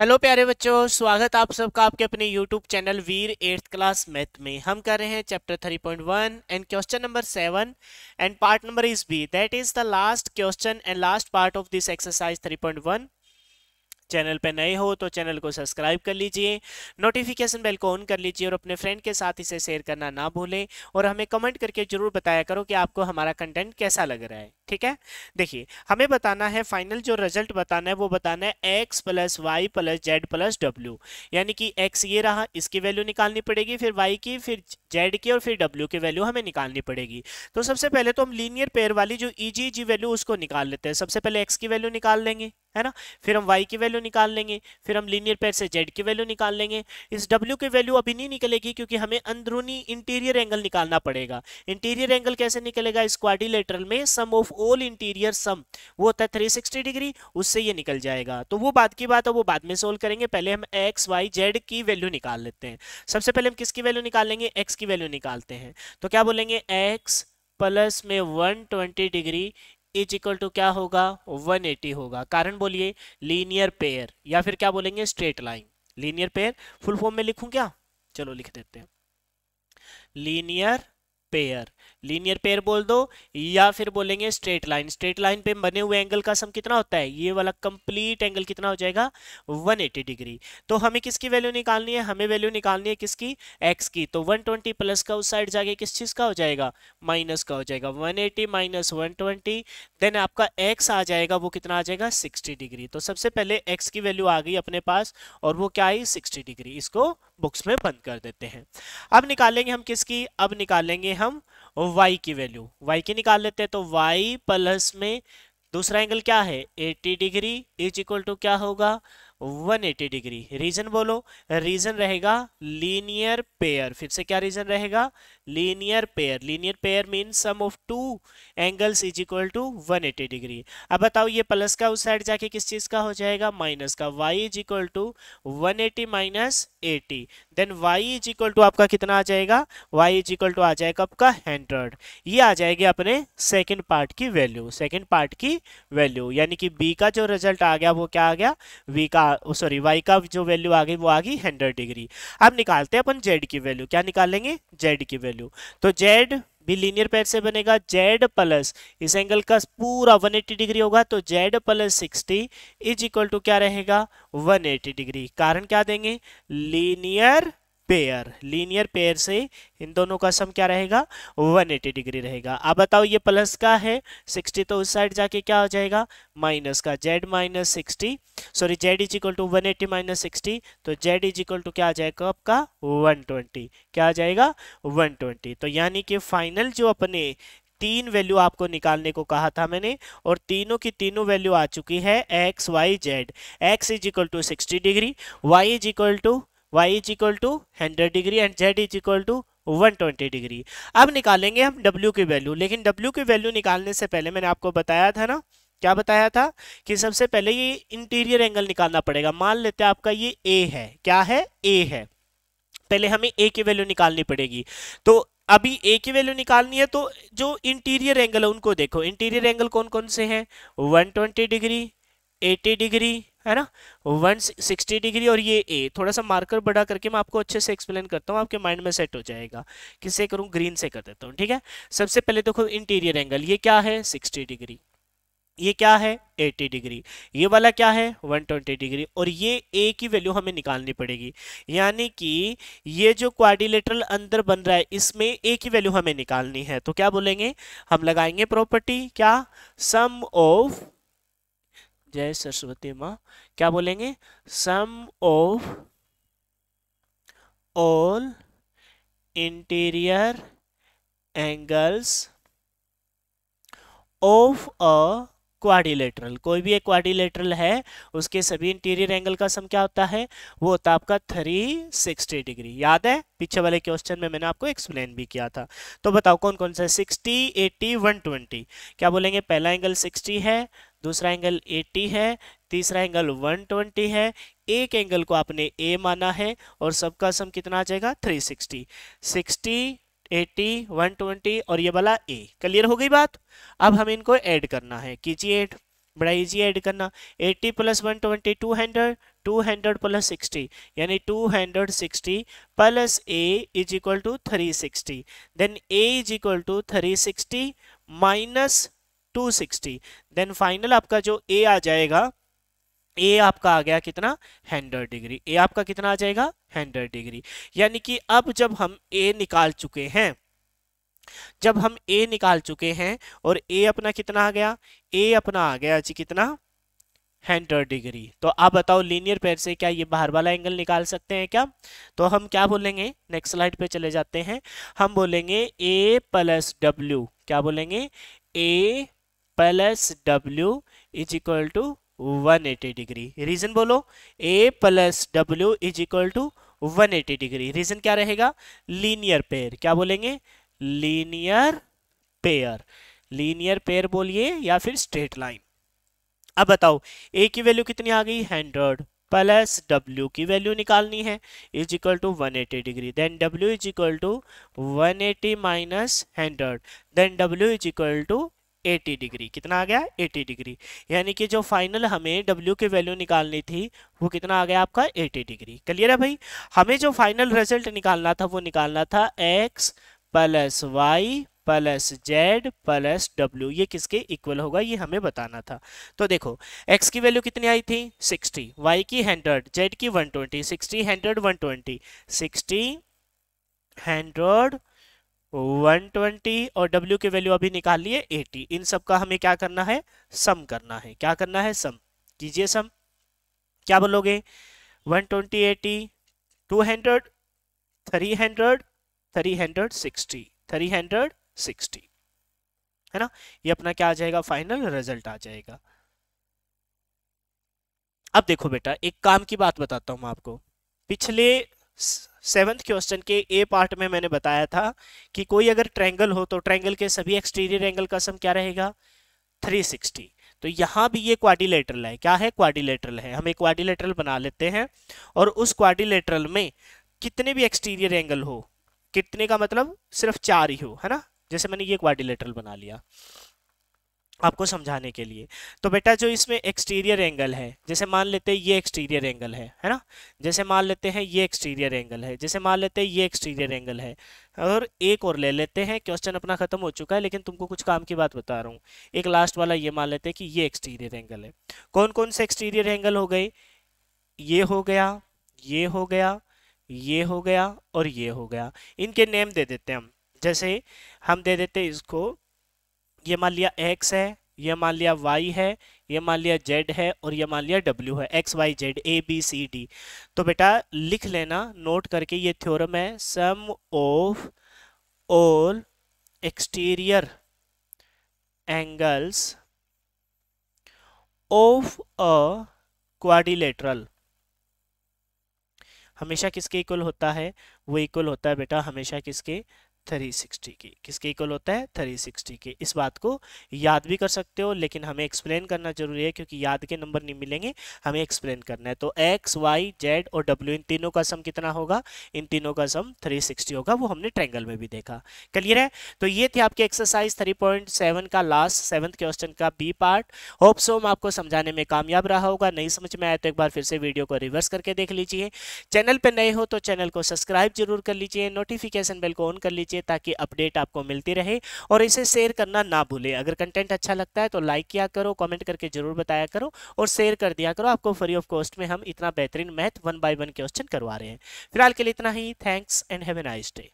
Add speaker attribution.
Speaker 1: Hello प्यारे बच्चों स्वागत आप सबका आपके अपने YouTube channel Veer eighth class math में हम कर रहे हैं chapter three point one and question number seven and part number is B that is the last question and last part of this exercise three point one channel पर नए हो तो channel को सब्सक्राइब कर लीजिए नोटिफिकेशन बेल को on कर लीजिए और अपने फ्रेंड के साथ इसे शेयर करना ना भूलें और हमें कमेंट करके जरूर बताया करो कि आपको हमारा कंटेंट कैसा लग रहा है ठीक है देखिए हमें बताना है फाइनल जो रिजल्ट बताना है वो बताना है x plus y plus z plus डब्ल्यू यानी कि एक्स ये रहा इसकी वैल्यू निकालनी पड़ेगी फिर वाई की फिर जेड की और फिर डब्ल्यू की वैल्यू हमें निकालनी पड़ेगी तो सबसे पहले तो हम लीनियर पेयर वाली जो ई जी जी वैल्यू उसको निकाल लेते हैं सबसे पहले एक्स की वैल्यू निकाल लेंगे है ना फिर हम y की वैल्यू निकाल लेंगे फिर हम लीनियर पेयर से z की वैल्यू निकाल लेंगे इस w की वैल्यू अभी नहीं निकलेगी क्योंकि हमें अंदरूनी इंटीरियर एंगल निकालना पड़ेगा इंटीरियर एंगल कैसे निकलेगा इस क्वाड्रिलेटरल में sum of all interior sum वो होता है थ्री सिक्सटी डिग्री उससे ये निकल जाएगा तो वो बात की बात है वो बाद में सोल्व करेंगे पहले हम एक्स वाई जेड की वैल्यू निकाल लेते हैं सबसे पहले हम किसकी वैल्यू निकालेंगे एक्स की वैल्यू निकालते हैं तो क्या बोलेंगे एक्स प्लस में one twenty degree is equal to क्या होगा 180 होगा कारण बोलिए लीनियर पेयर या फिर क्या बोलेंगे straight line linear pair full form में लिखूं क्या चलो लिख देते हैं लीनियर पेयर लीनियर पेयर बोल दो या फिर बोलेंगे स्ट्रेट लाइन स्ट्रेट लाइन पे बने हुए एंगल का सम कितना होता है ये वाला कंप्लीट एंगल कितना हो जाएगा 180 डिग्री तो हमें किसकी वैल्यू निकालनी है हमें वैल्यू निकालनी है किसकी एक्स की तो 120 प्लस का उस साइड जाके किस चीज़ का हो जाएगा माइनस का हो जाएगा one eighty minus one then आपका एक्स आ जाएगा वो कितना आ जाएगा सिक्सटी डिग्री तो सबसे पहले एक्स की वैल्यू आ गई अपने पास और वो क्या आई सिक्सटी डिग्री इसको बुक्स में बंद कर देते हैं अब निकालेंगे हम किसकी अब निकालेंगे हम हम y की वैल्यू y की निकाल लेते हैं तो y प्लस में दूसरा एंगल क्या है 80 डिग्री इज इक्वल टू क्या होगा 180 डिग्री रीजन बोलो रीजन रहेगा लीनियर पेयर फिर से क्या रीजन रहेगा linear pair linear pair mean sum of two angles is equal to 180 degree अब बताओ ये प्लस का उस साइड जाके किस चीज का हो जाएगा माइनस का y is equal to one eighty minus eighty then y is equal to आपका कितना आ जाएगा वाई इज इक्वल टू आ जाएगा आपका हंड्रेड ये आ जाएगी अपने सेकेंड पार्ट की वैल्यू सेकेंड पार्ट की वैल्यू यानी कि बी का जो रिजल्ट आ गया वो क्या आ गया बी का सॉरी वाई का जो वैल्यू आ गई वो आ गई हंड्रेड डिग्री अब निकालते हैं अपन जेड की वैल्यू क्या निकालेंगे जेड की वैल्यू तो जेड भी लीनियर पैर से बनेगा जेड प्लस इस एंगल का पूरा 180 डिग्री होगा तो z plus sixty is equal to क्या रहेगा 180 डिग्री कारण क्या देंगे लीनियर पेयर लीनियर पेयर से इन दोनों का सम क्या रहेगा 180 डिग्री रहेगा आप बताओ ये प्लस का है 60 तो उस साइड जाके क्या हो जाएगा माइनस का z minus sixty sorry z is equal to one eighty minus sixty तो जेड इज इक्वल टू क्या आ जाएगा आपका 120 क्या आ जाएगा 120 तो यानी कि फाइनल जो अपने तीन वैल्यू आपको निकालने को कहा था मैंने और तीनों की तीनों वैल्यू आ चुकी है x y z x is equal to sixty degree y is equal to y is equal to hundred degree and z is equal to one twenty degree अब निकालेंगे हम W की वैल्यू लेकिन W की value निकालने से पहले मैंने आपको बताया था ना क्या बताया था कि सबसे पहले ये इंटीरियर एंगल निकालना पड़ेगा मान लेते हैं आपका ये A है क्या है A है पहले हमें A की वैल्यू निकालनी पड़ेगी तो अभी ए की वैल्यू निकालनी है तो जो इंटीरियर एंगल है उनको देखो इंटीरियर एंगल कौन कौन से हैं 120 डिग्री 80 डिग्री है ना वन सिक्सटी डिग्री और ये ए थोड़ा सा मार्कर बढ़ा करके मैं आपको अच्छे से एक्सप्लेन करता हूँ आपके माइंड में सेट हो जाएगा किससे करूँ ग्रीन से कर देता हूँ ठीक है सबसे पहले देखो इंटीरियर एंगल ये क्या है सिक्सटी डिग्री ये क्या है 80 डिग्री ये वाला क्या है 120 डिग्री और ये ए की वैल्यू हमें निकालनी पड़ेगी यानी कि ये जो क्वारिलेटरल अंदर बन रहा है इसमें ए की वैल्यू हमें निकालनी है तो क्या बोलेंगे हम लगाएंगे प्रॉपर्टी क्या सम ऑफ जय सरस्वती माँ क्या बोलेंगे sum of all interior angles of a quadrilateral कोई भी एक क्वारिलेटरल है उसके सभी इंटीरियर एंगल का सम क्या होता है वो होता है आपका थ्री सिक्सटी डिग्री याद है पीछे वाले क्वेश्चन में मैंने आपको एक्सप्लेन भी किया था तो बताओ कौन कौन सा सिक्सटी एट्टी वन ट्वेंटी क्या बोलेंगे पहला एंगल सिक्सटी है दूसरा एंगल एट्टी है तीसरा एंगल वन ट्वेंटी है एक एंगल को आपने ए माना है और सबका सम कितना आ जाएगा three sixty sixty eighty one twenty और ये वाला ए क्लियर हो गई बात अब हम इनको ऐड करना है कीजिए ऐड बड़ा इजी ऐड करना 80 plus one twenty two hundred two hundred plus sixty यानी two hundred sixty plus a is equal to three sixty then a is equal to three sixty minus two sixty then final आपका जो ए आ जाएगा ए आपका आ गया कितना hundred degree ए आपका कितना आ जाएगा हंड्रेड डिग्री यानी कि अब जब हम ए निकाल चुके हैं जब हम ए निकाल चुके हैं और ए अपना कितना आ गया ए अपना आ गया जी कितना हंड्रेड डिग्री तो आप बताओ लीनियर पेयर से क्या ये बाहर वाला एंगल निकाल सकते हैं क्या तो हम क्या बोलेंगे नेक्स्ट स्लाइड पे चले जाते हैं हम बोलेंगे ए प्लस डब्ल्यू क्या बोलेंगे ए प्लस डब्ल्यू is equal to 180 degree reason बोलो ए प्लस डब्ल्यू is equal to 180 degree reason क्या रहेगा लीनियर पेयर क्या बोलेंगे लीनियर पेयर लीनियर पेयर बोलिए या फिर स्ट्रेट लाइन अब बताओ ए की वैल्यू कितनी आ गई हंड्रेड प्लस डब्ल्यू की वैल्यू निकालनी है is equal to one eighty degree then W is equal to one eighty minus hundred then W is equal to 80 degree कितना आ गया 80 डिग्री यानी कि जो फाइनल हमें W के वैल्यू निकालनी थी वो कितना आ गया आपका 80 डिग्री क्लियर है भाई हमें जो फाइनल रिजल्ट निकालना था वो निकालना था X plus y plus z plus डब्ल्यू ये किसके इक्वल होगा ये हमें बताना था तो देखो x की वैल्यू कितनी आई थी 60 y की 100 z की 120 60 100 120 60 100 120 और W के वैल्यू अभी निकाल लिए 80 इन सब का हमें क्या करना है सम करना है क्या करना है सम कीजिए सम क्या बोलोगे 120 80 200 300 360 360 है ना ये अपना क्या आ जाएगा फाइनल रिजल्ट आ जाएगा अब देखो बेटा एक काम की बात बताता हूं मैं आपको पिछले सेवन्थ क्वेश्चन के ए पार्ट में मैंने बताया था कि कोई अगर ट्रैंगल हो तो ट्रैंगल के सभी एक्सटीरियर एंगल का सम क्या रहेगा 360 तो यहाँ भी ये क्वाडिलेटरल है क्या है क्वाडिलेटरल है हम एक क्वाडिलेटरल बना लेते हैं और उस क्वाडिलेटरल में कितने भी एक्सटीरियर एंगल हो कितने का मतलब सिर्फ चार ही हो है ना जैसे मैंने ये क्वाडिलेटरल बना लिया आपको समझाने के लिए तो बेटा जो इसमें एक्सटीरियर एंगल है जैसे मान लेते हैं ये एक्सटीरियर एंगल है है ना जैसे मान लेते हैं ये एक्सटीरियर एंगल है जैसे मान लेते हैं ये एक्सटीरियर एंगल है और एक और ले लेते हैं क्वेश्चन अपना खत्म हो चुका है लेकिन तुमको कुछ काम की बात बता रहा हूँ एक लास्ट वाला ये मान लेते हैं कि ये एक्सटीरियर एंगल है कौन कौन से एक्सटीरियर एंगल हो गए ये हो गया ये हो गया ये हो गया और ये हो गया इनके नेम दे देते हैं हम जैसे हम दे देते हैं इसको ये मान लिया x है ये मान लिया y है ये मान लिया z है और ये मान लिया w है x, y, z, a, b, c, d। तो बेटा लिख लेना नोट करके ये थ्योरम है sum of all exterior angles of a quadrilateral हमेशा किसके इक्वल होता है वो इक्वल होता है बेटा हमेशा किसके 360 की किसके इक्वल होता है 360 के इस बात को याद भी कर सकते हो लेकिन हमें एक्सप्लेन करना जरूरी है क्योंकि याद के नंबर नहीं मिलेंगे हमें एक्सप्लेन करना है तो एक्स वाई जेड और डब्ल्यू इन तीनों का सम कितना होगा इन तीनों का सम 360 होगा वो हमने ट्रैंगल में भी देखा क्लियर है तो ये थी आपकी एक्सरसाइज 3.7 का लास्ट सेवन्थ क्वेश्चन का बी पार्ट होप सो मैं आपको समझाने में कामयाब रहा होगा नहीं समझ में आया तो एक बार फिर से वीडियो को रिवर्स करके देख लीजिए चैनल पर नए हो तो चैनल को सब्सक्राइब जरूर कर लीजिए नोटिफिकेशन बेल को ऑन कर लीजिए कीजिए ताकि अपडेट आपको मिलती रहे और इसे शेयर करना ना भूले अगर कंटेंट अच्छा लगता है तो लाइक किया करो कमेंट करके जरूर बताया करो और शेयर कर दिया करो आपको फ्री ऑफ कॉस्ट में हम इतना बेहतरीन math one by one question करवा रहे हैं फिलहाल के लिए इतना ही thanks and have a nice day